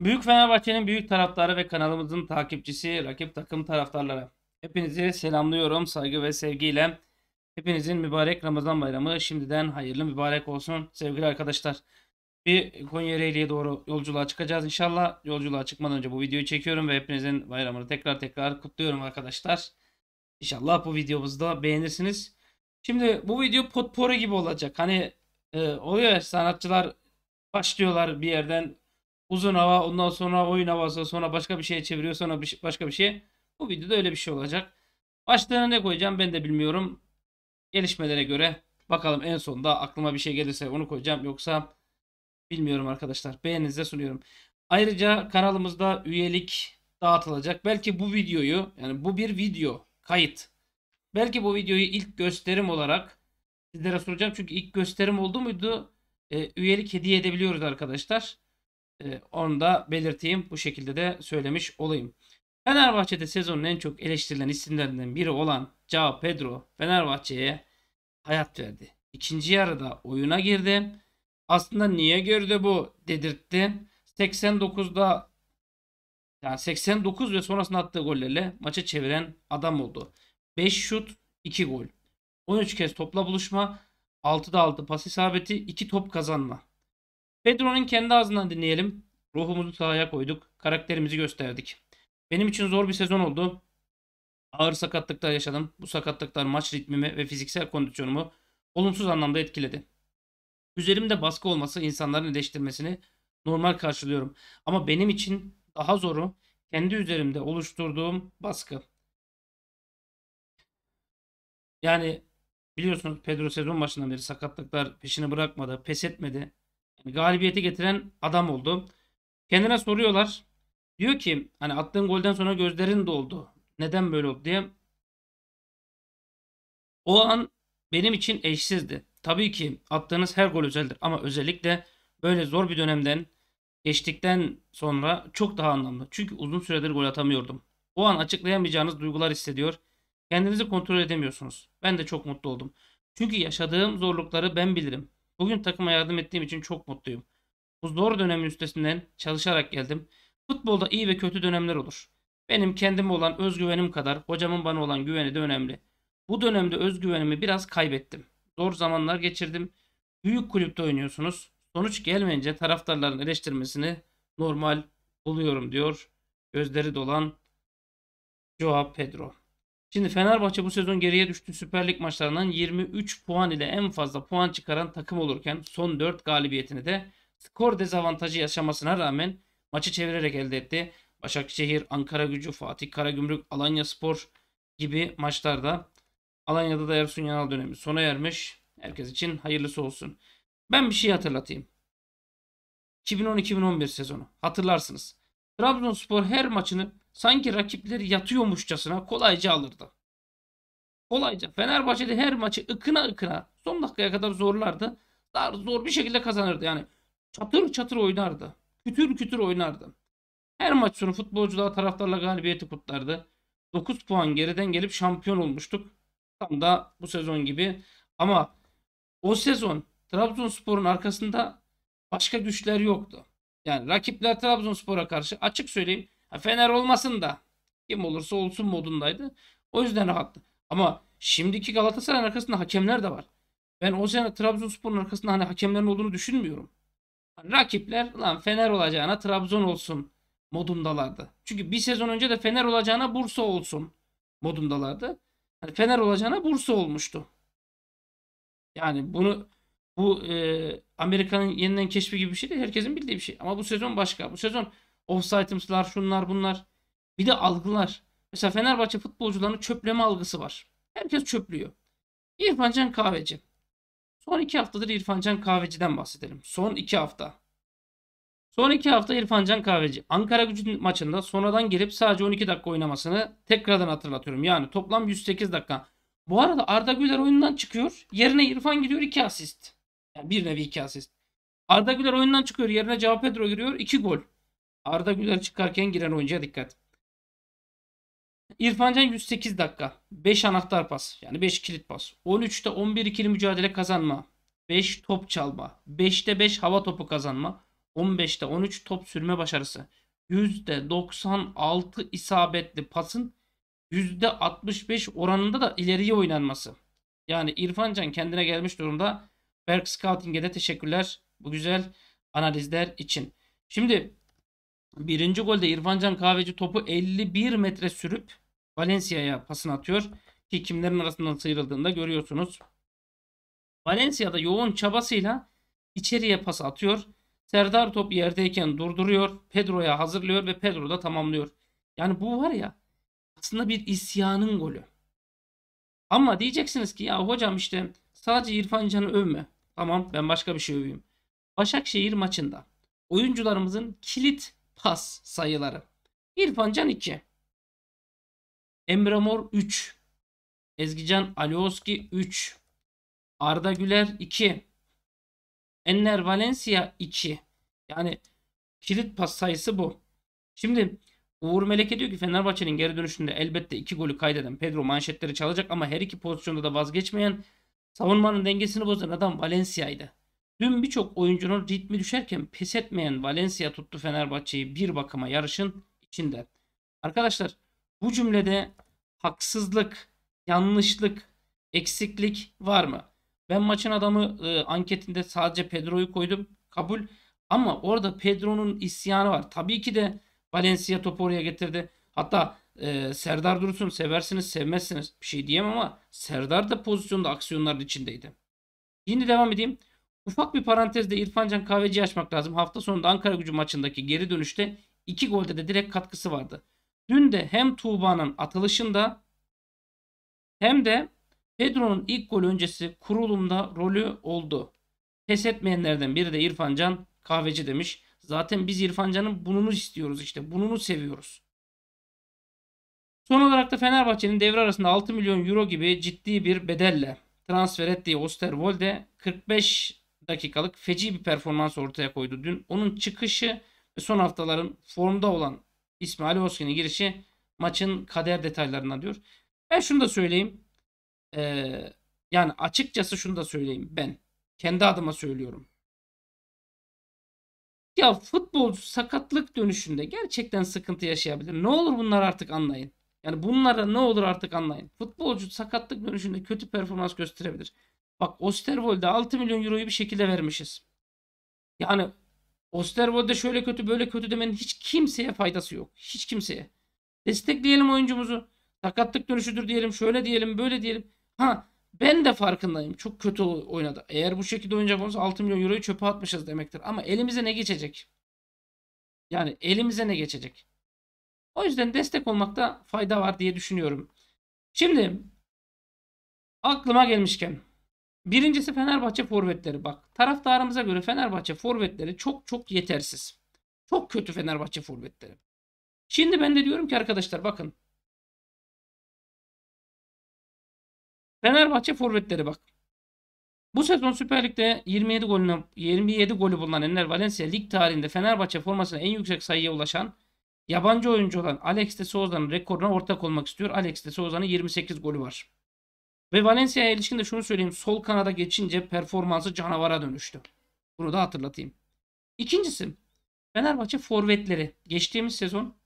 Büyük Fenerbahçe'nin büyük taraftarı ve kanalımızın takipçisi rakip takım taraftarları. Hepinizi selamlıyorum saygı ve sevgiyle. Hepinizin mübarek Ramazan bayramı şimdiden hayırlı mübarek olsun sevgili arkadaşlar. Bir Konya Ereğli'ye doğru yolculuğa çıkacağız inşallah. Yolculuğa çıkmadan önce bu videoyu çekiyorum ve hepinizin bayramını tekrar tekrar kutluyorum arkadaşlar. İnşallah bu videomuzu da beğenirsiniz. Şimdi bu video potpori gibi olacak. Hani e, oluyor ya sanatçılar başlıyorlar bir yerden uzun hava ondan sonra oyun havası sonra başka bir şeye çeviriyor sonra bir, şey, başka bir şey. Bu videoda öyle bir şey olacak. Başlığına ne koyacağım ben de bilmiyorum. Gelişmelere göre bakalım en sonunda aklıma bir şey gelirse onu koyacağım yoksa bilmiyorum arkadaşlar. Beğeninize sunuyorum. Ayrıca kanalımızda üyelik dağıtılacak. Belki bu videoyu yani bu bir video kayıt. Belki bu videoyu ilk gösterim olarak sizlere soracağım. Çünkü ilk gösterim oldu muydu? E, üyelik hediye edebiliyoruz arkadaşlar. Ee, onu da belirteyim. Bu şekilde de söylemiş olayım. Fenerbahçe'de sezonun en çok eleştirilen isimlerinden biri olan Cao Pedro Fenerbahçe'ye hayat verdi. İkinci yarıda oyuna girdi. Aslında niye gördü bu dedirtti. 89'da yani 89 ve sonrasında attığı gollerle maçı çeviren adam oldu. 5 şut, 2 gol. 13 kez topla buluşma, 6'da 6 pas isabeti, 2 top kazanma. Pedro'nun kendi ağzından dinleyelim. Ruhumuzu sahaya koyduk. Karakterimizi gösterdik. Benim için zor bir sezon oldu. Ağır sakatlıklar yaşadım. Bu sakatlıklar maç ritmimi ve fiziksel kondisyonumu olumsuz anlamda etkiledi. Üzerimde baskı olması insanların eleştirmesini normal karşılıyorum. Ama benim için daha zoru kendi üzerimde oluşturduğum baskı. Yani biliyorsunuz Pedro sezon başından beri sakatlıklar peşini bırakmadı, pes etmedi galibiyeti getiren adam oldu. Kendine soruyorlar. Diyor ki hani attığın golden sonra gözlerin doldu. Neden böyle oldu diye. O an benim için eşsizdi. Tabii ki attığınız her gol özeldir ama özellikle böyle zor bir dönemden geçtikten sonra çok daha anlamlı. Çünkü uzun süredir gol atamıyordum. O an açıklayamayacağınız duygular hissediyor. Kendinizi kontrol edemiyorsunuz. Ben de çok mutlu oldum. Çünkü yaşadığım zorlukları ben bilirim. Bugün takıma yardım ettiğim için çok mutluyum. Bu zor dönemin üstesinden çalışarak geldim. Futbolda iyi ve kötü dönemler olur. Benim kendime olan özgüvenim kadar hocamın bana olan güveni de önemli. Bu dönemde özgüvenimi biraz kaybettim. Zor zamanlar geçirdim. Büyük kulüpte oynuyorsunuz. Sonuç gelmeyince taraftarların eleştirmesini normal buluyorum diyor. Gözleri dolan Joao Pedro. Şimdi Fenerbahçe bu sezon geriye düştü. Süper Lig maçlarından 23 puan ile en fazla puan çıkaran takım olurken son 4 galibiyetini de skor dezavantajı yaşamasına rağmen maçı çevirerek elde etti. Başakşehir, Ankara Gücü, Fatih Karagümrük, Alanya Spor gibi maçlarda Alanya'da da Ersun Yanal dönemi sona ermiş. Herkes için hayırlısı olsun. Ben bir şey hatırlatayım. 2010-2011 sezonu hatırlarsınız. Trabzonspor her maçını sanki rakipleri yatıyormuşçasına kolayca alırdı. Kolayca. Fenerbahçe'de her maçı ıkına ıkına son dakikaya kadar zorlardı. Daha zor bir şekilde kazanırdı. Yani çatır çatır oynardı. Kütür kütür oynardı. Her maç sonu futbolcular taraftarla galibiyeti kutlardı. 9 puan geriden gelip şampiyon olmuştuk. Tam da bu sezon gibi. Ama o sezon Trabzonspor'un arkasında başka güçler yoktu. Yani rakipler Trabzonspor'a karşı açık söyleyeyim Fener olmasın da kim olursa olsun modundaydı. O yüzden rahattı. Ama şimdiki Galatasaray'ın arkasında hakemler de var. Ben o sene Trabzonspor'un arkasında hani hakemlerin olduğunu düşünmüyorum. Hani rakipler lan Fener olacağına Trabzon olsun modundalardı. Çünkü bir sezon önce de Fener olacağına Bursa olsun modundalardı. Hani Fener olacağına Bursa olmuştu. Yani bunu bu e, Amerika'nın yeniden keşfi gibi bir şey değil. Herkesin bildiği bir şey. Ama bu sezon başka. Bu sezon Offside'ımslar şunlar bunlar. Bir de algılar. Mesela Fenerbahçe futbolcularının çöpleme algısı var. Herkes çöplüyor. İrfan Can Kahveci. Son iki haftadır İrfan Can Kahveci'den bahsedelim. Son iki hafta. Son iki hafta İrfan Can Kahveci Ankara gücü maçında sonradan gelip sadece 12 dakika oynamasını tekrardan hatırlatıyorum. Yani toplam 108 dakika. Bu arada Arda Güler oyundan çıkıyor. Yerine İrfan giriyor iki asist. Yani bir nevi 2 asist. Arda Güler oyundan çıkıyor. Yerine Cao Pedro giriyor iki gol. Arda Güler çıkarken giren oyuncuya dikkat. İrfancan 108 dakika. 5 anahtar pas. Yani 5 kilit pas. 13'te 11 ikili mücadele kazanma. 5 top çalma. 5'te 5 hava topu kazanma. 15'te 13 top sürme başarısı. %96 isabetli pasın %65 oranında da ileriye oynanması. Yani İrfancan kendine gelmiş durumda. Berk Scouting'e de teşekkürler bu güzel analizler için. Şimdi Birinci golde İrfancan Kahveci topu 51 metre sürüp Valencia'ya pasını atıyor. Ki kimlerin arasından sıyrıldığında görüyorsunuz. Valencia'da yoğun çabasıyla içeriye pas atıyor. Serdar top yerdeyken durduruyor. Pedro'ya hazırlıyor ve Pedro da tamamlıyor. Yani bu var ya aslında bir isyanın golü. Ama diyeceksiniz ki ya hocam işte sadece İrfan Can'ı övme. Tamam ben başka bir şey öveyim. Başakşehir maçında oyuncularımızın kilit pas sayıları. İrfan Can 2. Emre Mor 3. Ezgican Alioski 3. Arda Güler 2. Enner Valencia 2. Yani kilit pas sayısı bu. Şimdi Uğur Meleke diyor ki Fenerbahçe'nin geri dönüşünde elbette 2 golü kaydeden Pedro manşetleri çalacak ama her iki pozisyonda da vazgeçmeyen savunmanın dengesini bozan adam Valencia'ydı. Dün birçok oyuncunun ritmi düşerken pes etmeyen Valencia tuttu Fenerbahçe'yi bir bakıma yarışın içinde. Arkadaşlar bu cümlede haksızlık, yanlışlık, eksiklik var mı? Ben maçın adamı e, anketinde sadece Pedro'yu koydum. Kabul. Ama orada Pedro'nun isyanı var. Tabii ki de Valencia topu oraya getirdi. Hatta e, Serdar Dursun seversiniz sevmezsiniz bir şey diyemem ama Serdar da pozisyonda aksiyonların içindeydi. Yine devam edeyim. Ufak bir parantezde İrfan Can Kahveci açmak lazım. Hafta sonunda Ankara gücü maçındaki geri dönüşte iki golde de direkt katkısı vardı. Dün de hem Tuğba'nın atılışında hem de Pedro'nun ilk gol öncesi kurulumda rolü oldu. Pes etmeyenlerden biri de İrfan Can Kahveci demiş. Zaten biz İrfan Can'ın bununu istiyoruz işte. Bununu seviyoruz. Son olarak da Fenerbahçe'nin devre arasında 6 milyon euro gibi ciddi bir bedelle transfer ettiği Osterwolde 45 dakikalık feci bir performans ortaya koydu dün. Onun çıkışı ve son haftaların formda olan İsmail Özkan'ın girişi maçın kader detaylarına diyor. Ben şunu da söyleyeyim. Ee, yani açıkçası şunu da söyleyeyim ben. Kendi adıma söylüyorum. Ya futbolcu sakatlık dönüşünde gerçekten sıkıntı yaşayabilir. Ne olur bunlar artık anlayın. Yani bunlara ne olur artık anlayın. Futbolcu sakatlık dönüşünde kötü performans gösterebilir. Bak Osterwold'e 6 milyon euroyu bir şekilde vermişiz. Yani Osterwold'e şöyle kötü böyle kötü demenin hiç kimseye faydası yok. Hiç kimseye. Destekleyelim oyuncumuzu. Sakatlık dönüşüdür diyelim. Şöyle diyelim böyle diyelim. Ha ben de farkındayım. Çok kötü oynadı. Eğer bu şekilde oynayacak olursa 6 milyon euroyu çöpe atmışız demektir. Ama elimize ne geçecek? Yani elimize ne geçecek? O yüzden destek olmakta fayda var diye düşünüyorum. Şimdi aklıma gelmişken Birincisi Fenerbahçe forvetleri bak. Taraftarımıza göre Fenerbahçe forvetleri çok çok yetersiz. Çok kötü Fenerbahçe forvetleri. Şimdi ben de diyorum ki arkadaşlar bakın. Fenerbahçe forvetleri bak. Bu sezon Süper Lig'de 27 golüne 27 golü bulunan Enner Valencia lig tarihinde Fenerbahçe formasına en yüksek sayıya ulaşan yabancı oyuncu olan Alex de Souza'nın rekoruna ortak olmak istiyor. Alex de Souza'nın 28 golü var. Ve Valencia'ya ilişkin de şunu söyleyeyim. Sol kanada geçince performansı canavara dönüştü. Bunu da hatırlatayım. İkincisi Fenerbahçe forvetleri geçtiğimiz sezon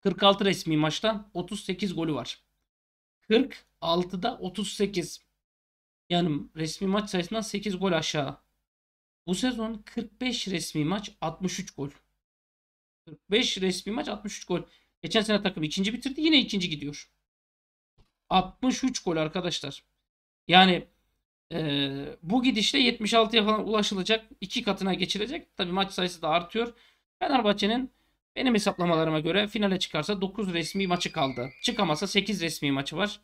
46 resmi maçta 38 golü var. 46'da 38. Yani resmi maç sayısından 8 gol aşağı. Bu sezon 45 resmi maç 63 gol. 45 resmi maç 63 gol. Geçen sene takım ikinci bitirdi yine ikinci gidiyor. 63 gol arkadaşlar. Yani e, bu gidişle 76'ya falan ulaşılacak. iki katına geçilecek. tabi maç sayısı da artıyor. Fenerbahçe'nin benim hesaplamalarıma göre finale çıkarsa 9 resmi maçı kaldı. Çıkamasa 8 resmi maçı var.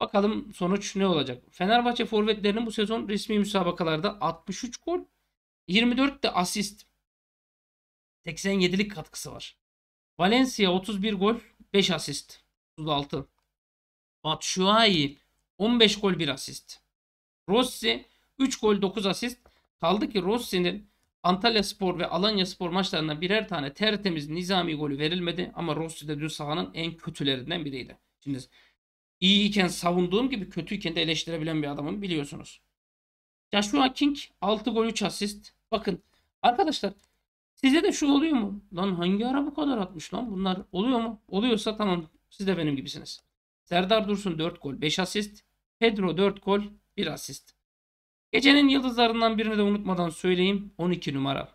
Bakalım sonuç ne olacak? Fenerbahçe forvetlerinin bu sezon resmi müsabakalarda 63 gol, 24 de asist. 87'lik katkısı var. Valencia 31 gol, 5 asist. 36. Batshuayi 15 gol 1 asist. Rossi 3 gol 9 asist. Kaldı ki Rossi'nin Antalya Spor ve Alanya Spor maçlarında birer tane tertemiz nizami golü verilmedi. Ama Rossi de dün sahanın en kötülerinden biriydi. Şimdi iyiyken savunduğum gibi kötüyken de eleştirebilen bir adamım biliyorsunuz. Joshua King 6 gol 3 asist. Bakın arkadaşlar size de şu oluyor mu? Lan hangi ara bu kadar atmış lan bunlar? Oluyor mu? Oluyorsa tamam siz de benim gibisiniz. Serdar Dursun 4 gol 5 asist. Pedro 4 gol 1 asist. Gecenin yıldızlarından birini de unutmadan söyleyeyim. 12 numara.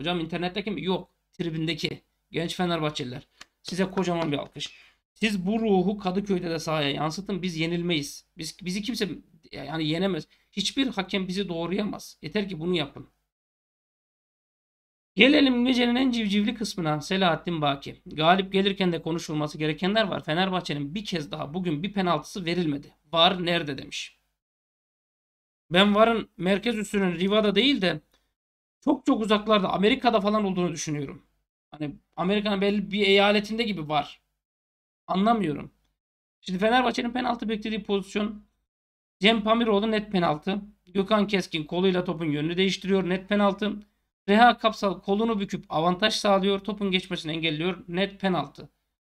Hocam internetteki mi? Yok. Tribündeki genç Fenerbahçeliler. Size kocaman bir alkış. Siz bu ruhu Kadıköy'de de sahaya yansıtın. Biz yenilmeyiz. Biz bizi kimse yani yenemez. Hiçbir hakem bizi doğrayamaz. Yeter ki bunu yapın. Gelelim gecenin en civcivli kısmına Selahattin Baki. Galip gelirken de konuşulması gerekenler var. Fenerbahçe'nin bir kez daha bugün bir penaltısı verilmedi. Var nerede demiş. Ben varın merkez üstünün Riva'da değil de çok çok uzaklarda Amerika'da falan olduğunu düşünüyorum. Hani Amerika'nın belli bir eyaletinde gibi var. Anlamıyorum. Şimdi Fenerbahçe'nin penaltı beklediği pozisyon Cem Pamiroğlu net penaltı. Gökhan Keskin koluyla topun yönünü değiştiriyor net penaltı. Reha Kapsal kolunu büküp avantaj sağlıyor. Topun geçmesini engelliyor. Net penaltı.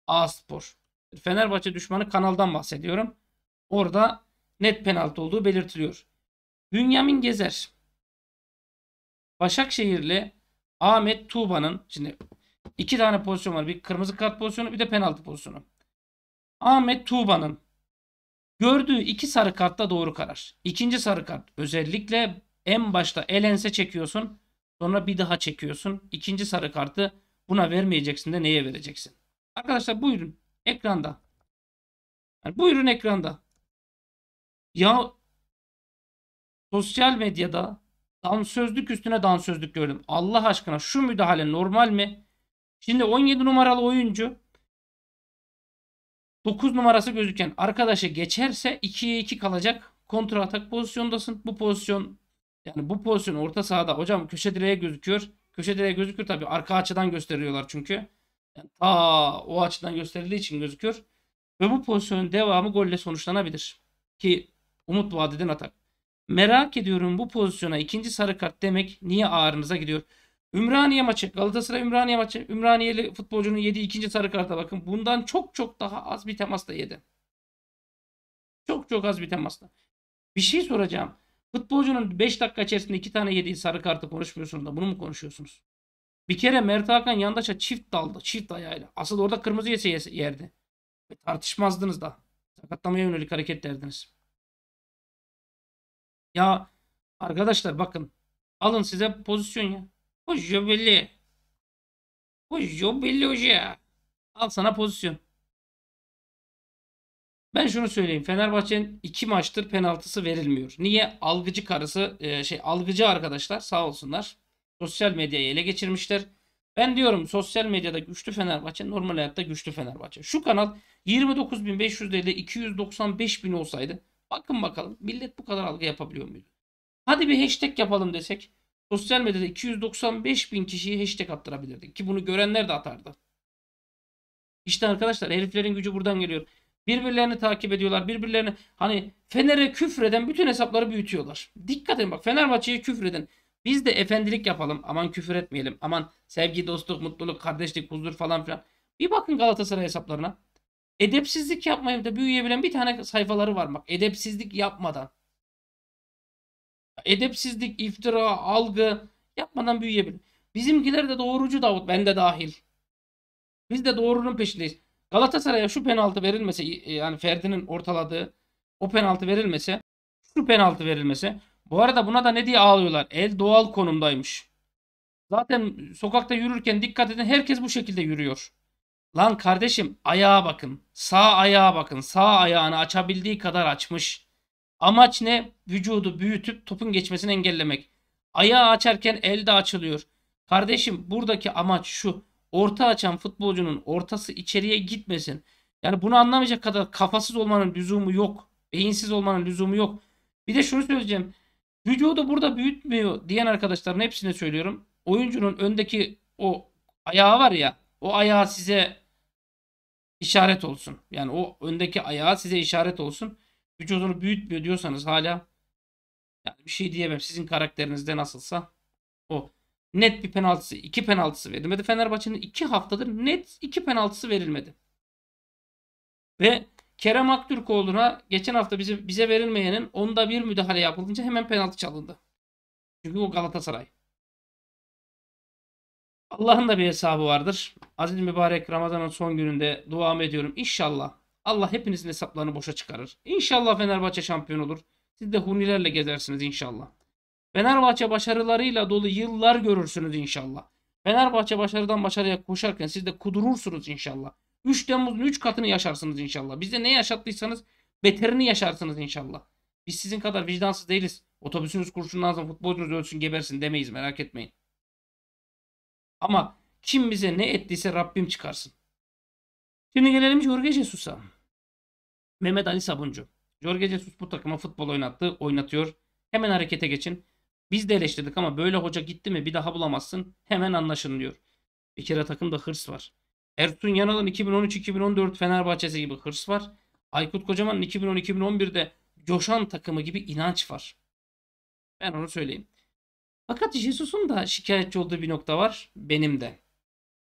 A Spor. Fenerbahçe düşmanı kanaldan bahsediyorum. Orada net penaltı olduğu belirtiliyor. Bünyamin Gezer. Başakşehirli Ahmet Tuğba'nın şimdi iki tane pozisyon var. Bir kırmızı kart pozisyonu bir de penaltı pozisyonu. Ahmet Tuğba'nın gördüğü iki sarı kartta doğru karar. İkinci sarı kart özellikle en başta elense çekiyorsun. Sonra bir daha çekiyorsun. İkinci sarı kartı buna vermeyeceksin de neye vereceksin? Arkadaşlar bu ekranda. Yani bu ekranda. Ya sosyal medyada dansözlük üstüne dansözlük gördüm. Allah aşkına şu müdahale normal mi? Şimdi 17 numaralı oyuncu 9 numarası gözüken arkadaşı geçerse 2'ye 2 kalacak. Kontra atak pozisyondasın. Bu pozisyon yani bu pozisyon orta sahada hocam köşe direğe gözüküyor. Köşe direğe gözüküyor tabii. Arka açıdan gösteriyorlar çünkü. Yani ta o açıdan gösterildiği için gözüküyor. Ve bu pozisyonun devamı golle sonuçlanabilir. Ki umut vaat eden atak. Merak ediyorum bu pozisyona ikinci sarı kart demek niye ağrınıza gidiyor? Ümraniye maçı, Galatasaray Ümraniye maçı. Ümraniyeli futbolcunun yediği ikinci sarı karta bakın. Bundan çok çok daha az bir temasla yedi. Çok çok az bir temasla. Bir şey soracağım. Futbolcunun 5 dakika içerisinde 2 tane yediği sarı kartı konuşmuyorsunuz da bunu mu konuşuyorsunuz? Bir kere Mert Hakan yandaşa çift daldı. Çift ayağıyla. Asıl orada kırmızı yese yerdi. Ve tartışmazdınız da. Sakatlamaya yönelik hareket derdiniz. Ya arkadaşlar bakın. Alın size pozisyon ya. Hoca belli. Hoca belli hoca. Al sana pozisyon. Ben şunu söyleyeyim. Fenerbahçe'nin iki maçtır penaltısı verilmiyor. Niye? Algıcı karısı e, şey algıcı arkadaşlar sağ olsunlar. Sosyal medyayı ele geçirmişler. Ben diyorum sosyal medyada güçlü Fenerbahçe, normal hayatta güçlü Fenerbahçe. Şu kanal 29.500 değil de 295.000 olsaydı bakın bakalım millet bu kadar algı yapabiliyor muydu? Hadi bir hashtag yapalım desek sosyal medyada 295.000 kişiyi hashtag attırabilirdik ki bunu görenler de atardı. İşte arkadaşlar heriflerin gücü buradan geliyor. Birbirlerini takip ediyorlar. Birbirlerini hani Fener'e küfreden bütün hesapları büyütüyorlar. Dikkat edin bak Fener maçı küfreden. Biz de efendilik yapalım. Aman küfür etmeyelim. Aman sevgi, dostluk, mutluluk, kardeşlik, huzur falan filan. Bir bakın Galatasaray hesaplarına. Edepsizlik yapmayıp da büyüyebilen bir tane sayfaları var bak. Edepsizlik yapmadan. Edepsizlik, iftira, algı yapmadan büyüyebilir. Bizimkiler de doğrucu Davut. Ben de dahil. Biz de doğrunun peşindeyiz. Galatasaray'a şu penaltı verilmese e, yani Ferdi'nin ortaladığı o penaltı verilmese şu penaltı verilmese bu arada buna da ne diye ağlıyorlar? El doğal konumdaymış. Zaten sokakta yürürken dikkat edin herkes bu şekilde yürüyor. Lan kardeşim ayağa bakın. Sağ ayağa bakın. Sağ ayağını açabildiği kadar açmış. Amaç ne? Vücudu büyütüp topun geçmesini engellemek. Ayağı açarken el de açılıyor. Kardeşim buradaki amaç şu orta açan futbolcunun ortası içeriye gitmesin. Yani bunu anlamayacak kadar kafasız olmanın lüzumu yok. Beyinsiz olmanın lüzumu yok. Bir de şunu söyleyeceğim. Vücudu burada büyütmüyor diyen arkadaşların hepsine söylüyorum. Oyuncunun öndeki o ayağı var ya o ayağı size işaret olsun. Yani o öndeki ayağı size işaret olsun. Vücudunu büyütmüyor diyorsanız hala yani bir şey diyemem. Sizin karakterinizde nasılsa o net bir penaltısı, iki penaltısı verilmedi. Fenerbahçe'nin iki haftadır net iki penaltısı verilmedi. Ve Kerem Aktürkoğlu'na geçen hafta bize, bize verilmeyenin onda bir müdahale yapılınca hemen penaltı çalındı. Çünkü o Galatasaray. Allah'ın da bir hesabı vardır. Aziz mübarek Ramazan'ın son gününde dua ediyorum. İnşallah Allah hepinizin hesaplarını boşa çıkarır. İnşallah Fenerbahçe şampiyon olur. Siz de hunilerle gezersiniz inşallah. Fenerbahçe başarılarıyla dolu yıllar görürsünüz inşallah. Fenerbahçe başarıdan başarıya koşarken siz de kudurursunuz inşallah. 3 Temmuz'un 3 katını yaşarsınız inşallah. Bizde ne yaşattıysanız beterini yaşarsınız inşallah. Biz sizin kadar vicdansız değiliz. Otobüsünüz kurşun lazım, futbolcunuz ölsün, gebersin demeyiz merak etmeyin. Ama kim bize ne ettiyse Rabbim çıkarsın. Şimdi gelelim Jorge Jesus'a. Mehmet Ali Sabuncu. Jorge Jesus bu takıma futbol oynattı, oynatıyor. Hemen harekete geçin. Biz de eleştirdik ama böyle hoca gitti mi bir daha bulamazsın hemen anlaşın diyor. Bir kere takımda hırs var. Ertuğrul Yanal'ın 2013-2014 Fenerbahçe'si gibi hırs var. Aykut Kocaman'ın 2010-2011'de coşan takımı gibi inanç var. Ben onu söyleyeyim. Fakat Jesus'un da şikayetçi olduğu bir nokta var. Benim de.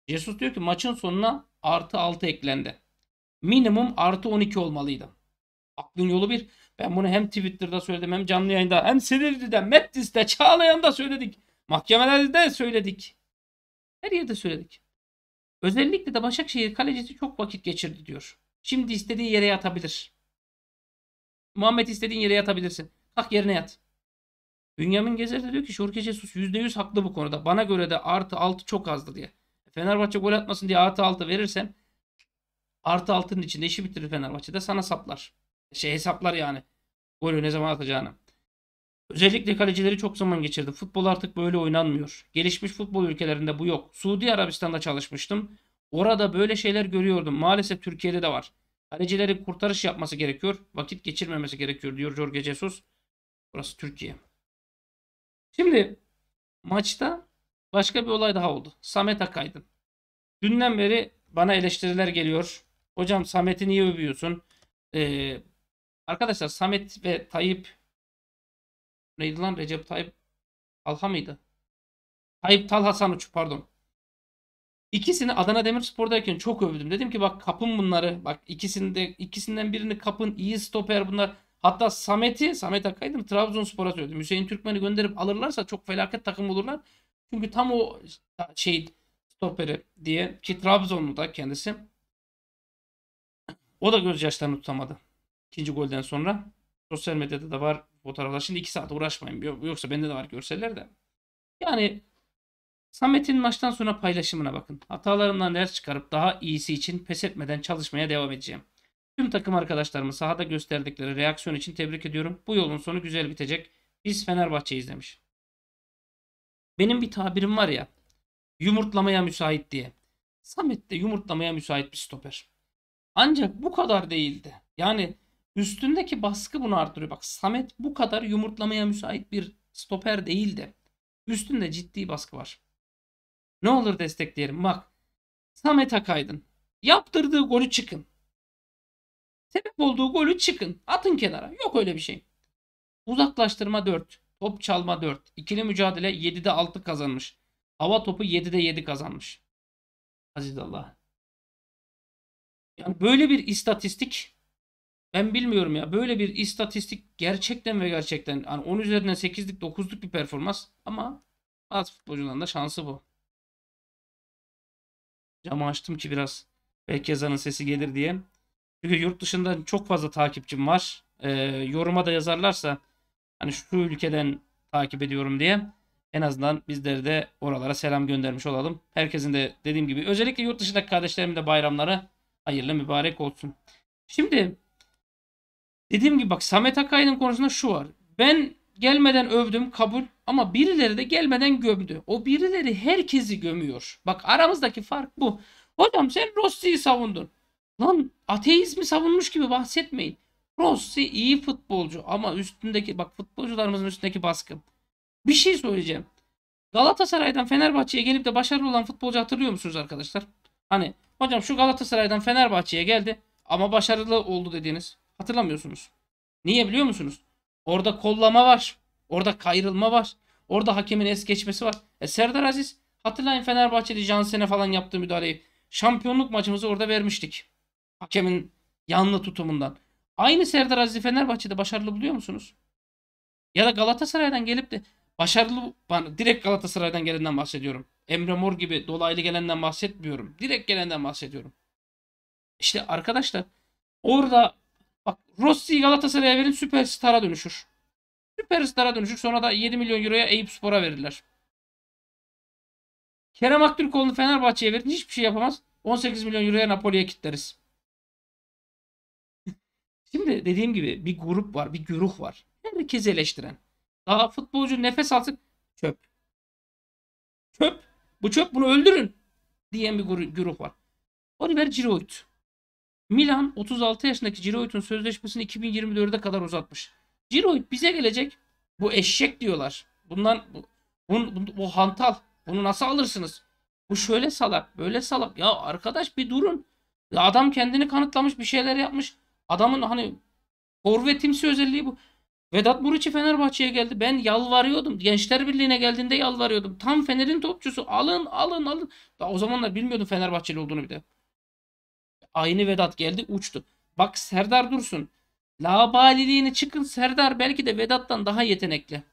Jesus diyor ki maçın sonuna artı 6 eklendi. Minimum artı 12 olmalıydı. Aklın yolu bir. Ben bunu hem Twitter'da söyledim hem canlı yayında hem Silivri'de, Mettis'te, Çağlayan'da söyledik. Mahkemelerde söyledik. Her yerde söyledik. Özellikle de Başakşehir kalecisi çok vakit geçirdi diyor. Şimdi istediğin yere yatabilir. Muhammed istediğin yere yatabilirsin. Kalk yerine yat. Bünyamin Gezer de diyor ki Şorke Jesus %100 haklı bu konuda. Bana göre de artı 6 çok azdı diye. Fenerbahçe gol atmasın diye artı 6 verirsem artı 6'nın içinde işi bitirir Fenerbahçe'de sana saplar şey hesaplar yani. Golü ne zaman atacağını. Özellikle kalecileri çok zaman geçirdi. Futbol artık böyle oynanmıyor. Gelişmiş futbol ülkelerinde bu yok. Suudi Arabistan'da çalışmıştım. Orada böyle şeyler görüyordum. Maalesef Türkiye'de de var. Kalecilerin kurtarış yapması gerekiyor. Vakit geçirmemesi gerekiyor diyor Jorge Jesus. Burası Türkiye. Şimdi maçta başka bir olay daha oldu. Samet Akaydın. Dünden beri bana eleştiriler geliyor. Hocam Samet'i niye övüyorsun? Ee, Arkadaşlar Samet ve Tayyip neydi lan Recep Tayyip Talha mıydı? Tayyip Talha Sanuç pardon. İkisini Adana Demirspor'dayken çok övdüm. Dedim ki bak kapın bunları. Bak ikisinde ikisinden birini kapın. iyi stoper bunlar. Hatta Samet'i, Samet Akaydın Trabzonspor'a söyledim. Hüseyin Türkmen'i gönderip alırlarsa çok felaket takım olurlar. Çünkü tam o şey stoperi diye ki Trabzonlu da kendisi. O da gözyaşlarını tutamadı. İkinci golden sonra sosyal medyada da var fotoğraflar. Şimdi iki saat uğraşmayın. Yoksa bende de var görseller de. Yani Samet'in maçtan sonra paylaşımına bakın. Hatalarımdan ders çıkarıp daha iyisi için pes etmeden çalışmaya devam edeceğim. Tüm takım arkadaşlarımı sahada gösterdikleri reaksiyon için tebrik ediyorum. Bu yolun sonu güzel bitecek. Biz Fenerbahçe izlemiş Benim bir tabirim var ya. Yumurtlamaya müsait diye. Samet de yumurtlamaya müsait bir stoper. Ancak bu kadar değildi. Yani Üstündeki baskı bunu arttırıyor. Bak Samet bu kadar yumurtlamaya müsait bir stoper değildi. Üstünde ciddi baskı var. Ne olur destekleyelim. Bak Samet Akaydın. Yaptırdığı golü çıkın. Sebep olduğu golü çıkın. Atın kenara. Yok öyle bir şey. Uzaklaştırma 4. Top çalma 4. İkili mücadele 7'de 6 kazanmış. Hava topu 7'de 7 kazanmış. Aziz Allah. Yani böyle bir istatistik ben bilmiyorum ya. Böyle bir istatistik gerçekten ve gerçekten hani 10 üzerinden 8'lik 9'luk bir performans ama bazı futbolcuların da şansı bu. Camı açtım ki biraz Belkeza'nın sesi gelir diye. Çünkü yurt dışından çok fazla takipçim var. Ee, yoruma da yazarlarsa hani şu ülkeden takip ediyorum diye en azından bizleri de oralara selam göndermiş olalım. Herkesin de dediğim gibi özellikle yurt dışındaki kardeşlerimin de bayramları hayırlı mübarek olsun. Şimdi Dediğim gibi bak Samet Akay'ın konusunda şu var. Ben gelmeden övdüm kabul ama birileri de gelmeden gömdü. O birileri herkesi gömüyor. Bak aramızdaki fark bu. Hocam sen Rossi'yi savundun. Lan ateizmi savunmuş gibi bahsetmeyin. Rossi iyi futbolcu ama üstündeki bak futbolcularımızın üstündeki baskı. Bir şey söyleyeceğim. Galatasaray'dan Fenerbahçe'ye gelip de başarılı olan futbolcu hatırlıyor musunuz arkadaşlar? Hani hocam şu Galatasaray'dan Fenerbahçe'ye geldi ama başarılı oldu dediğiniz. Hatırlamıyorsunuz. Niye biliyor musunuz? Orada kollama var. Orada kayırılma var. Orada hakemin es geçmesi var. E Serdar Aziz hatırlayın Fenerbahçe'de Jansen'e falan yaptığı müdahaleyi. Şampiyonluk maçımızı orada vermiştik. Hakemin yanlı tutumundan. Aynı Serdar Aziz'i Fenerbahçe'de başarılı buluyor musunuz? Ya da Galatasaray'dan gelip de başarılı direkt Galatasaray'dan gelenden bahsediyorum. Emre Mor gibi dolaylı gelenden bahsetmiyorum. Direkt gelenden bahsediyorum. İşte arkadaşlar orada Bak Rossi Galatasaray'a verin süperstara dönüşür. Süperstara dönüşür. Sonra da 7 milyon euroya Eyüp Spor'a verirler. Kerem Aktürkoğlu'nu Fenerbahçe'ye verin. Hiçbir şey yapamaz. 18 milyon euroya Napoli'ye kitleriz. Şimdi dediğim gibi bir grup var. Bir güruh var. Herkesi eleştiren. Daha futbolcu nefes alsın. Çöp. Çöp. Bu çöp bunu öldürün. Diyen bir güruh var. Oliver Giroud. Milan 36 yaşındaki Giroud'un sözleşmesini 2024'e kadar uzatmış. Giroud bize gelecek. Bu eşek diyorlar. Bundan bu, bu, bu, bu hantal. Bunu nasıl alırsınız? Bu şöyle salak, böyle salak. Ya arkadaş bir durun. Ya adam kendini kanıtlamış, bir şeyler yapmış. Adamın hani forvetimsi özelliği bu. Vedat Muriçi Fenerbahçe'ye geldi. Ben yalvarıyordum. Gençler Birliği'ne geldiğinde yalvarıyordum. Tam Fener'in topçusu. Alın, alın, alın. Daha o zamanlar bilmiyordum Fenerbahçeli olduğunu bir de. Aynı Vedat geldi uçtu. Bak Serdar Dursun. Labaliliğini çıkın Serdar belki de Vedat'tan daha yetenekli.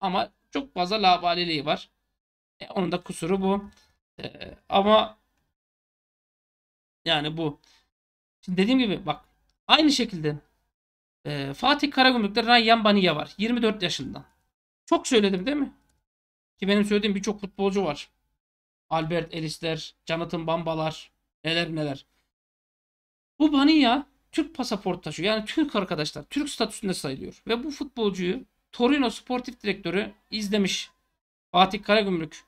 Ama çok fazla labaliliği var. E, onun da kusuru bu. E, ama yani bu. Şimdi dediğim gibi bak aynı şekilde e, Fatih Karagümrük'te Ryan Baniya var. 24 yaşında. Çok söyledim değil mi? Ki benim söylediğim birçok futbolcu var. Albert Ellis'ler, Jonathan Bambalar, neler neler. Bu Baniya Türk pasaport taşıyor. Yani Türk arkadaşlar. Türk statüsünde sayılıyor. Ve bu futbolcuyu Torino sportif direktörü izlemiş. Fatih Karagümrük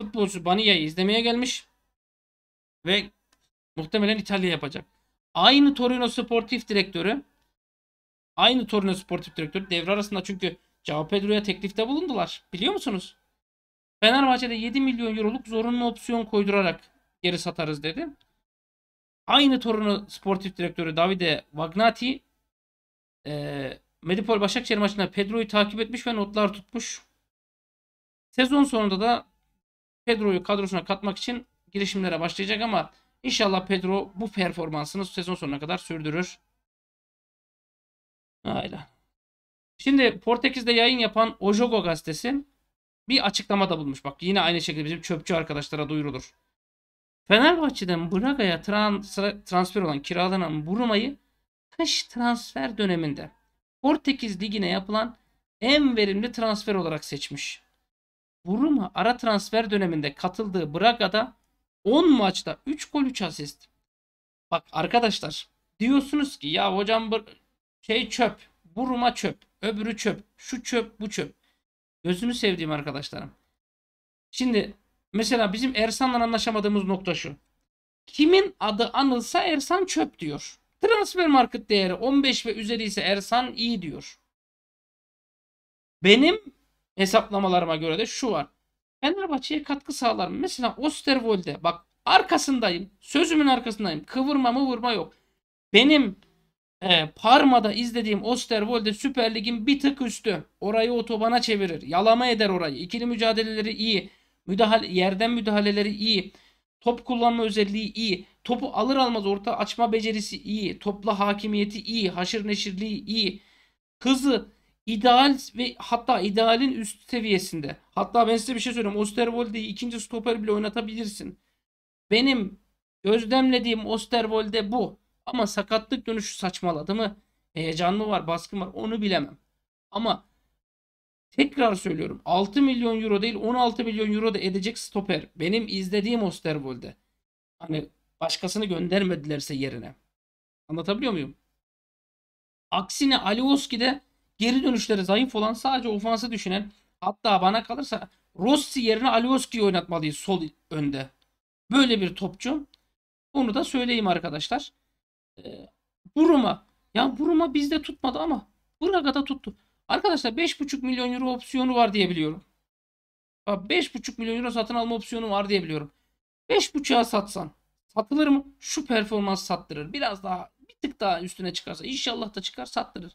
futbolcu Baniya'yı izlemeye gelmiş. Ve muhtemelen İtalya yapacak. Aynı Torino sportif direktörü aynı Torino sportif direktörü devre arasında çünkü Cao Pedro'ya teklifte bulundular. Biliyor musunuz? Fenerbahçe'de 7 milyon euroluk zorunlu opsiyon koydurarak geri satarız dedi. Aynı torunu sportif direktörü Davide Vagnati e, Medipol Başakşehir maçında Pedro'yu takip etmiş ve notlar tutmuş. Sezon sonunda da Pedro'yu kadrosuna katmak için girişimlere başlayacak ama inşallah Pedro bu performansını sezon sonuna kadar sürdürür. Aynen. Şimdi Portekiz'de yayın yapan Ojogo gazetesi bir açıklama da bulmuş. Bak yine aynı şekilde bizim çöpçü arkadaşlara duyurulur. Fenerbahçe'den Braga'ya trans transfer olan kiralanan Buruma'yı kış transfer döneminde Portekiz Ligi'ne yapılan en verimli transfer olarak seçmiş. Buruma ara transfer döneminde katıldığı Braga'da 10 maçta 3 gol 3 asist. Bak arkadaşlar diyorsunuz ki ya hocam şey çöp, Buruma çöp, öbürü çöp, şu çöp, bu çöp. Gözünü sevdiğim arkadaşlarım. Şimdi Mesela bizim Ersan'la anlaşamadığımız nokta şu. Kimin adı anılsa Ersan çöp diyor. Transfer market değeri 15 ve üzeri ise Ersan iyi diyor. Benim hesaplamalarıma göre de şu var. Fenerbahçe'ye katkı sağlar mı? Mesela Osterwold'e bak arkasındayım. Sözümün arkasındayım. Kıvırma mı vurma yok. Benim e, Parma'da izlediğim Osterwold'e Süper Lig'in bir tık üstü. Orayı otobana çevirir. Yalama eder orayı. İkili mücadeleleri iyi. Müdahale, yerden müdahaleleri iyi. Top kullanma özelliği iyi. Topu alır almaz orta açma becerisi iyi. Topla hakimiyeti iyi. Haşır neşirliği iyi. Hızı ideal ve hatta idealin üst seviyesinde. Hatta ben size bir şey söyleyeyim. Osterwolde'yi ikinci stoper bile oynatabilirsin. Benim gözlemlediğim Osterwolde bu. Ama sakatlık dönüşü saçmaladı mı? Heyecan mı var? baskın var? Onu bilemem. Ama Tekrar söylüyorum 6 milyon euro değil 16 milyon euro da edecek stoper. Benim izlediğim Osterwold'e. Hani başkasını göndermedilerse yerine. Anlatabiliyor muyum? Aksine Alioski'de geri dönüşleri zayıf olan sadece ofansı düşünen hatta bana kalırsa Rossi yerine Alioski'yi oynatmalıyız sol önde. Böyle bir topçu. Onu da söyleyeyim arkadaşlar. Ee, Buruma. Ya Buruma bizde tutmadı ama Braga'da tuttu. Arkadaşlar 5,5 milyon euro opsiyonu var diyebiliyorum. biliyorum. Bak 5,5 milyon euro satın alma opsiyonu var diyebiliyorum. biliyorum. 5,5'a satsan satılır mı? Şu performans sattırır. Biraz daha bir tık daha üstüne çıkarsa inşallah da çıkar sattırır.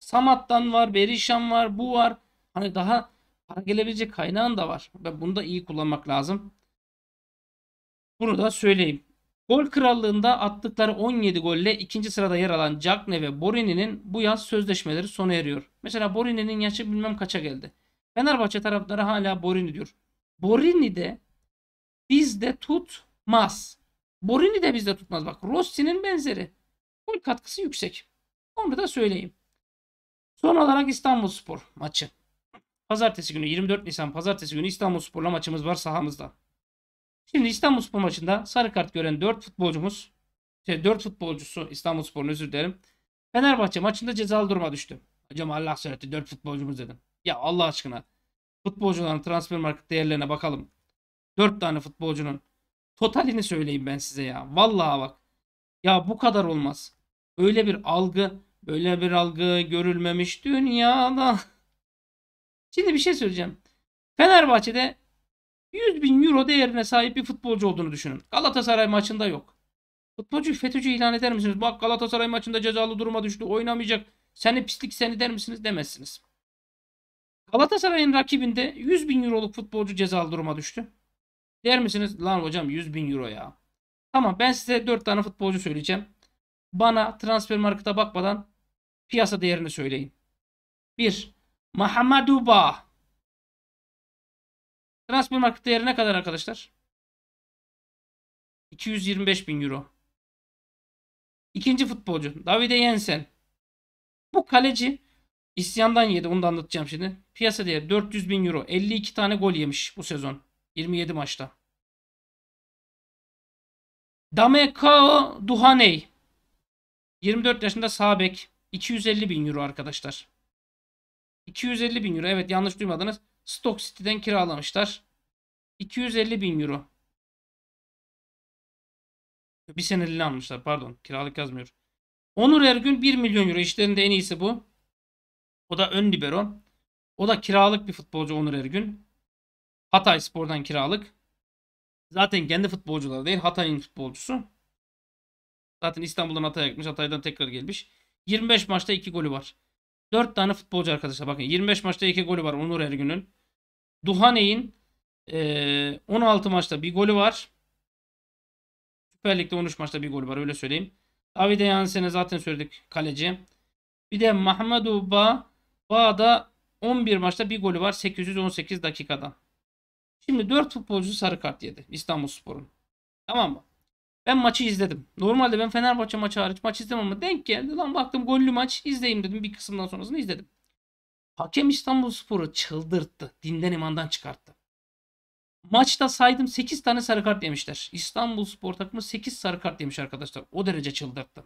Samat'tan var, Berişan var, bu var. Hani daha para gelebilecek kaynağın da var. Ve bunu da iyi kullanmak lazım. Bunu da söyleyeyim. Gol krallığında attıkları 17 golle ikinci sırada yer alan Cagne ve Borini'nin bu yaz sözleşmeleri sona eriyor. Mesela Borini'nin yaşı bilmem kaça geldi. Fenerbahçe tarafları hala Borini diyor. Borini de bizde tutmaz. Borini de bizde tutmaz. Bak Rossi'nin benzeri. Gol katkısı yüksek. Onu da söyleyeyim. Son olarak İstanbulspor maçı. Pazartesi günü 24 Nisan pazartesi günü İstanbulspor'la maçımız var sahamızda. Şimdi İstanbulspor maçında sarı kart gören 4 futbolcumuz şey 4 futbolcusu İstanbulspor'un özür dilerim. Fenerbahçe maçında cezalı duruma düştü. Hocam Allah söyletti 4 futbolcumuz dedim. Ya Allah aşkına futbolcuların transfer market değerlerine bakalım. 4 tane futbolcunun totalini söyleyeyim ben size ya. Vallahi bak. Ya bu kadar olmaz. Öyle bir algı, öyle bir algı görülmemiş dünyada. Şimdi bir şey söyleyeceğim. Fenerbahçe'de 100 bin euro değerine sahip bir futbolcu olduğunu düşünün. Galatasaray maçında yok. Futbolcu FETÖ'cü ilan eder misiniz? Bak Galatasaray maçında cezalı duruma düştü. Oynamayacak. Seni pislik seni der misiniz? Demezsiniz. Galatasaray'ın rakibinde 100 bin euroluk futbolcu cezalı duruma düştü. Der misiniz? Lan hocam 100 bin euro ya. Tamam ben size 4 tane futbolcu söyleyeceğim. Bana transfer markete bakmadan piyasa değerini söyleyin. 1. Mahamadu Bah Transfer market değeri ne kadar arkadaşlar? 225 bin euro. İkinci futbolcu Davide Jensen. Bu kaleci isyandan yedi. Onu da anlatacağım şimdi. Piyasa değeri 400 bin euro. 52 tane gol yemiş bu sezon. 27 maçta. Damekao Duhaney. 24 yaşında sağ 250 bin euro arkadaşlar. 250 bin euro. Evet yanlış duymadınız. Stock City'den kiralamışlar. 250 bin euro. Bir seneliğine almışlar pardon kiralık yazmıyor. Onur Ergün 1 milyon euro işlerinde en iyisi bu. O da ön libero. O da kiralık bir futbolcu Onur Ergün. Hatay Spor'dan kiralık. Zaten kendi futbolcuları değil Hatay'ın futbolcusu. Zaten İstanbul'dan Hatay'a gitmiş. Hatay'dan tekrar gelmiş. 25 maçta 2 golü var. 4 tane futbolcu arkadaşlar. Bakın 25 maçta 2 golü var Onur Ergün'ün. Duhaney'in e, 16 maçta bir golü var. Süper Lig'de 13 maçta bir golü var öyle söyleyeyim. Davide Yansen'e zaten söyledik kaleci. Bir de Mahmadu Ba Ba'da 11 maçta bir golü var 818 dakikada. Şimdi 4 futbolcu sarı kart yedi İstanbul Spor'un. Tamam mı? Ben maçı izledim. Normalde ben Fenerbahçe maçı hariç maç izlemem ama denk geldi. Lan baktım gollü maç izleyeyim dedim. Bir kısımdan sonrasını izledim. Hakem İstanbulspor'u çıldırttı. Dinden imandan çıkarttı. Maçta saydım 8 tane sarı kart yemişler. İstanbulspor takımı 8 sarı kart yemiş arkadaşlar. O derece çıldırttı.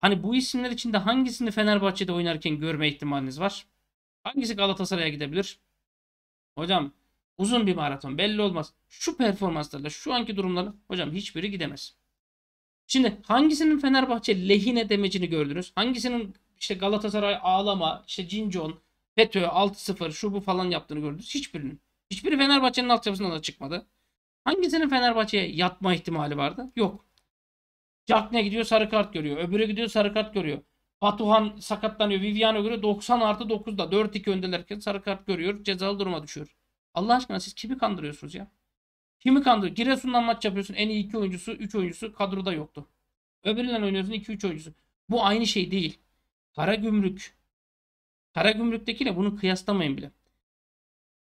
Hani bu isimler içinde hangisini Fenerbahçe'de oynarken görme ihtimaliniz var? Hangisi Galatasaray'a gidebilir? Hocam Uzun bir maraton belli olmaz. Şu performanslarla şu anki durumlarla hocam hiçbiri gidemez. Şimdi hangisinin Fenerbahçe lehine demecini gördünüz? Hangisinin işte Galatasaray ağlama, işte Cincon, FETÖ 6-0 şu bu falan yaptığını gördünüz? Hiçbirinin. Hiçbiri Fenerbahçe'nin altyapısından da çıkmadı. Hangisinin Fenerbahçe'ye yatma ihtimali vardı? Yok. Jack ne gidiyor sarı kart görüyor. Öbürü gidiyor sarı kart görüyor. Fatuhan sakatlanıyor. Viviano görüyor. 90 artı 9'da 4-2 öndelerken sarı kart görüyor. Cezalı duruma düşüyor. Allah aşkına siz kimi kandırıyorsunuz ya? Kimi kandırıyor? Giresun'dan maç yapıyorsun. En iyi iki oyuncusu, üç oyuncusu kadroda yoktu. Öbüründen oynuyorsun iki üç oyuncusu. Bu aynı şey değil. Kara gümrük. Kara gümrüktekiyle bunu kıyaslamayın bile.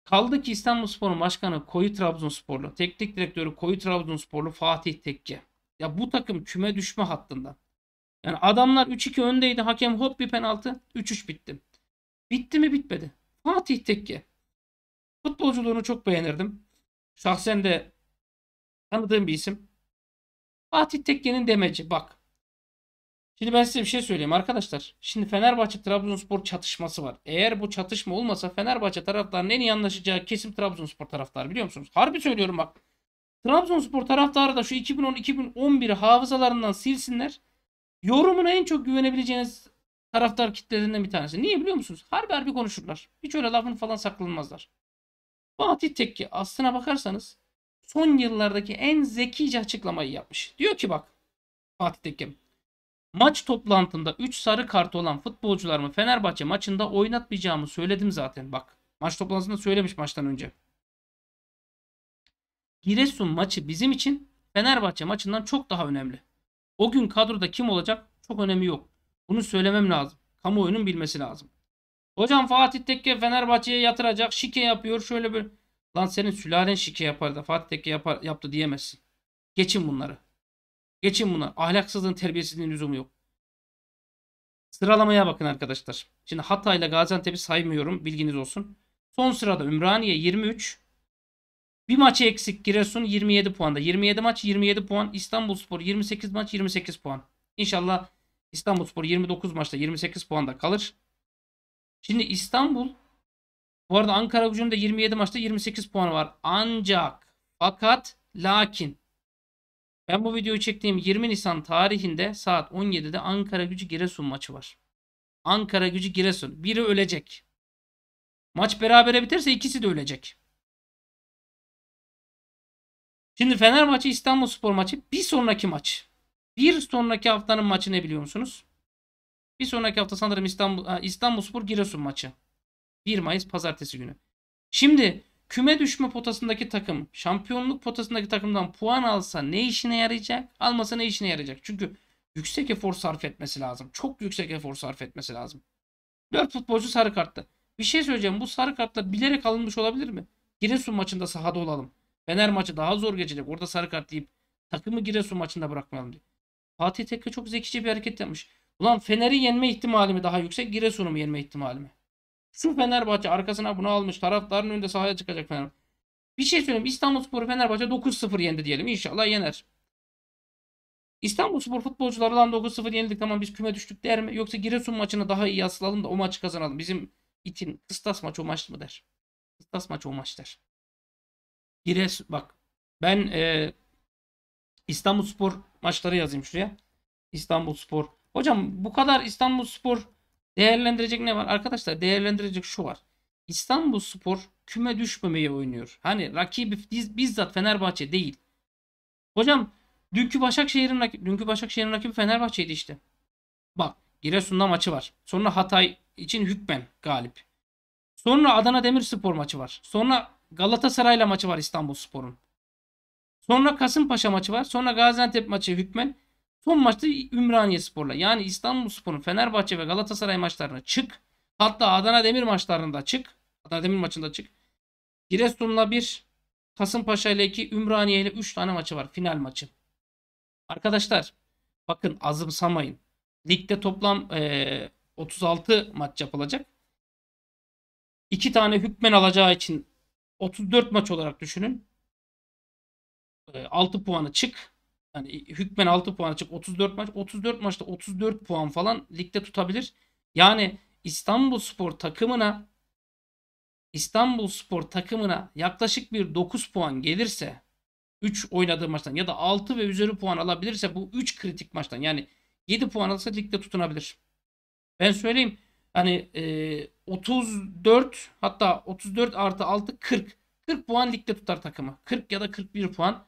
Kaldı ki İstanbul Spor'un başkanı Koyu Trabzonsporlu, teknik direktörü Koyu Trabzonsporlu Fatih Tekke. Ya bu takım küme düşme hattında. Yani adamlar 3-2 öndeydi. Hakem hop bir penaltı. 3-3 bitti. Bitti mi bitmedi. Fatih Tekke. Futbolculuğunu çok beğenirdim. Şahsen de tanıdığım bir isim. Fatih Tekke'nin demeci bak. Şimdi ben size bir şey söyleyeyim arkadaşlar. Şimdi Fenerbahçe Trabzonspor çatışması var. Eğer bu çatışma olmasa Fenerbahçe taraftarının en iyi anlaşacağı kesim Trabzonspor taraftarı biliyor musunuz? Harbi söylüyorum bak. Trabzonspor taraftarı da şu 2010-2011 hafızalarından silsinler. Yorumuna en çok güvenebileceğiniz taraftar kitlelerinden bir tanesi. Niye biliyor musunuz? Harbi harbi konuşurlar. Hiç öyle lafını falan saklanmazlar. Fatih Tekke aslına bakarsanız son yıllardaki en zekice açıklamayı yapmış. Diyor ki bak Fatih Tekke maç toplantında 3 sarı kart olan futbolcularımı Fenerbahçe maçında oynatmayacağımı söyledim zaten bak. Maç toplantısında söylemiş maçtan önce. Giresun maçı bizim için Fenerbahçe maçından çok daha önemli. O gün kadroda kim olacak çok önemi yok. Bunu söylemem lazım. Kamuoyunun bilmesi lazım. Hocam Fatih Tekke Fenerbahçe'ye yatıracak. Şike yapıyor. Şöyle bir lan senin sülalen şike yapar da Fatih Tekke yapar, yaptı diyemezsin. Geçin bunları. Geçin bunları. Ahlaksızlığın terbiyesizliğin lüzumu yok. Sıralamaya bakın arkadaşlar. Şimdi Hatay'la Gaziantep'i saymıyorum. Bilginiz olsun. Son sırada Ümraniye 23. Bir maçı eksik Giresun 27 puanda. 27 maç 27 puan. İstanbulspor 28 maç 28 puan. İnşallah İstanbulspor 29 maçta 28 puanda kalır. Şimdi İstanbul bu arada Ankara gücünün 27 maçta 28 puan var. Ancak fakat lakin ben bu videoyu çektiğim 20 Nisan tarihinde saat 17'de Ankara gücü Giresun maçı var. Ankara gücü Giresun. Biri ölecek. Maç berabere biterse ikisi de ölecek. Şimdi Fener maçı İstanbul Spor maçı bir sonraki maç. Bir sonraki haftanın maçı ne biliyor musunuz? Bir sonraki hafta sanırım İstanbul, İstanbul Giresun maçı. 1 Mayıs pazartesi günü. Şimdi küme düşme potasındaki takım şampiyonluk potasındaki takımdan puan alsa ne işine yarayacak? Almasa ne işine yarayacak? Çünkü yüksek efor sarf etmesi lazım. Çok yüksek efor sarf etmesi lazım. 4 futbolcu sarı karttı. Bir şey söyleyeceğim. Bu sarı kartlar bilerek alınmış olabilir mi? Giresun maçında sahada olalım. Fener maçı daha zor geçecek. Orada sarı kart deyip takımı Giresun maçında bırakmayalım diye. Fatih Tekke çok zekice bir hareket yapmış. Ulan Fener'i yenme ihtimali mi daha yüksek? Giresun'u mu yenme ihtimali mi? Şu Fenerbahçe arkasına bunu almış. Taraftarın önünde sahaya çıkacak Fener. Bir şey söyleyeyim. İstanbul Sporu Fenerbahçe 9-0 yendi diyelim. İnşallah yener. İstanbul Spor futbolcuları lan 9-0 yenildik tamam biz küme düştük der mi? Yoksa Giresun maçını daha iyi asılalım da o maçı kazanalım. Bizim için kıstas maç o maç mı der? Kıstas maç o maç der. Gires bak ben e, İstanbul Spor maçları yazayım şuraya. İstanbul Spor Hocam bu kadar İstanbul Spor değerlendirecek ne var? Arkadaşlar değerlendirecek şu var. İstanbul Spor küme düşmemeye oynuyor. Hani rakibi biz, bizzat Fenerbahçe değil. Hocam dünkü Başakşehir'in rakibi, dünkü Başakşehir'in rakibi Fenerbahçe'ydi işte. Bak Giresun'da maçı var. Sonra Hatay için hükmen galip. Sonra Adana Demirspor maçı var. Sonra Galatasaray'la maçı var İstanbul Spor'un. Sonra Kasımpaşa maçı var. Sonra Gaziantep maçı hükmen. Son maçta Ümraniye Spor'la yani İstanbul Spor'un Fenerbahçe ve Galatasaray maçlarına çık. Hatta Adana Demir maçlarında çık. Adana Demir maçında çık. Giresun'la 1, Kasımpaşa ile 2, Ümraniye ile 3 tane maçı var. Final maçı. Arkadaşlar bakın azımsamayın. Ligde toplam e, 36 maç yapılacak. 2 tane hükmen alacağı için 34 maç olarak düşünün. E, 6 puanı çık hani hükmen 6 puan açıp 34 maç 34 maçta 34 puan falan ligde tutabilir. Yani İstanbul Spor takımına İstanbul Spor takımına yaklaşık bir 9 puan gelirse 3 oynadığı maçtan ya da 6 ve üzeri puan alabilirse bu 3 kritik maçtan yani 7 puan alsa ligde tutunabilir. Ben söyleyeyim hani e, 34 hatta 34 artı 6 40. 40 puan ligde tutar takımı. 40 ya da 41 puan.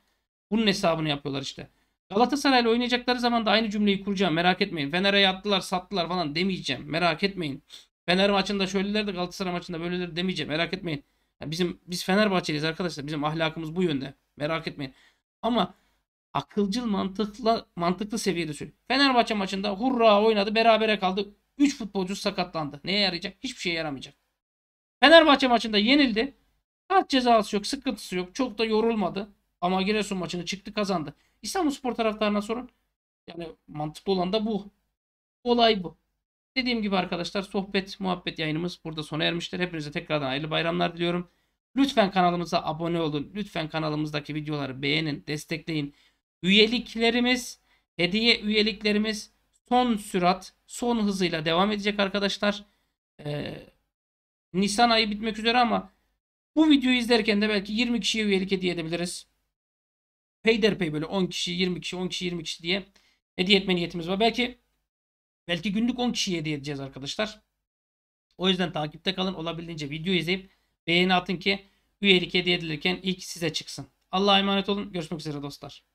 Bunun hesabını yapıyorlar işte. Galatasaray'la oynayacakları zaman da aynı cümleyi kuracağım. Merak etmeyin. Fener'e yattılar, sattılar falan demeyeceğim. Merak etmeyin. Fener maçında şöyleler de Galatasaray maçında böyleler demeyeceğim. Merak etmeyin. Yani bizim biz Fenerbahçeliyiz arkadaşlar. Bizim ahlakımız bu yönde. Merak etmeyin. Ama akılcıl mantıkla mantıklı seviyede söyle. Fenerbahçe maçında hurra oynadı, berabere kaldı. 3 futbolcu sakatlandı. Neye yarayacak? Hiçbir şeye yaramayacak. Fenerbahçe maçında yenildi. Kart cezası yok, sıkıntısı yok. Çok da yorulmadı. Ama Giresun maçını çıktı kazandı. İstanbul Spor taraftarına sorun. Yani mantıklı olan da bu. Olay bu. Dediğim gibi arkadaşlar sohbet, muhabbet yayınımız burada sona ermiştir. Hepinize tekrardan hayırlı bayramlar diliyorum. Lütfen kanalımıza abone olun. Lütfen kanalımızdaki videoları beğenin, destekleyin. Üyeliklerimiz, hediye üyeliklerimiz son sürat, son hızıyla devam edecek arkadaşlar. Ee, Nisan ayı bitmek üzere ama bu videoyu izlerken de belki 20 kişiye üyelik hediye edebiliriz peyderpey böyle 10 kişi, 20 kişi, 10 kişi, 20 kişi diye hediye etme niyetimiz var. Belki belki günlük 10 kişiye hediye edeceğiz arkadaşlar. O yüzden takipte kalın. Olabildiğince video izleyip beğeni atın ki üyelik hediye edilirken ilk size çıksın. Allah'a emanet olun. Görüşmek üzere dostlar.